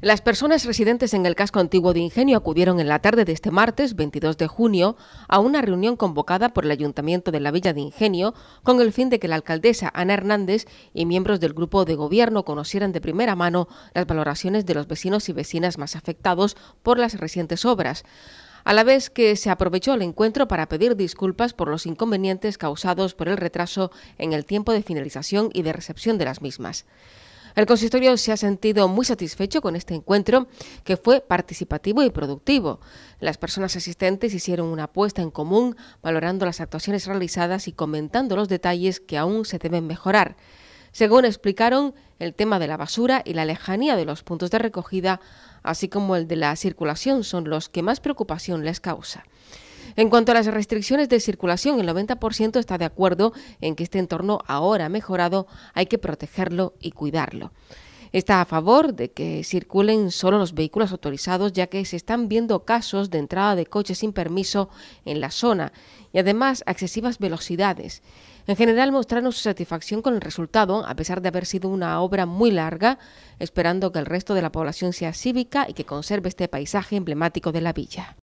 Las personas residentes en el casco antiguo de Ingenio acudieron en la tarde de este martes, 22 de junio, a una reunión convocada por el Ayuntamiento de la Villa de Ingenio con el fin de que la alcaldesa Ana Hernández y miembros del grupo de gobierno conocieran de primera mano las valoraciones de los vecinos y vecinas más afectados por las recientes obras a la vez que se aprovechó el encuentro para pedir disculpas por los inconvenientes causados por el retraso en el tiempo de finalización y de recepción de las mismas. El consistorio se ha sentido muy satisfecho con este encuentro, que fue participativo y productivo. Las personas asistentes hicieron una apuesta en común, valorando las actuaciones realizadas y comentando los detalles que aún se deben mejorar. Según explicaron, el tema de la basura y la lejanía de los puntos de recogida, así como el de la circulación, son los que más preocupación les causa. En cuanto a las restricciones de circulación, el 90% está de acuerdo en que este entorno ahora mejorado hay que protegerlo y cuidarlo está a favor de que circulen solo los vehículos autorizados, ya que se están viendo casos de entrada de coches sin permiso en la zona y además excesivas velocidades. En general mostraron su satisfacción con el resultado, a pesar de haber sido una obra muy larga, esperando que el resto de la población sea cívica y que conserve este paisaje emblemático de la villa.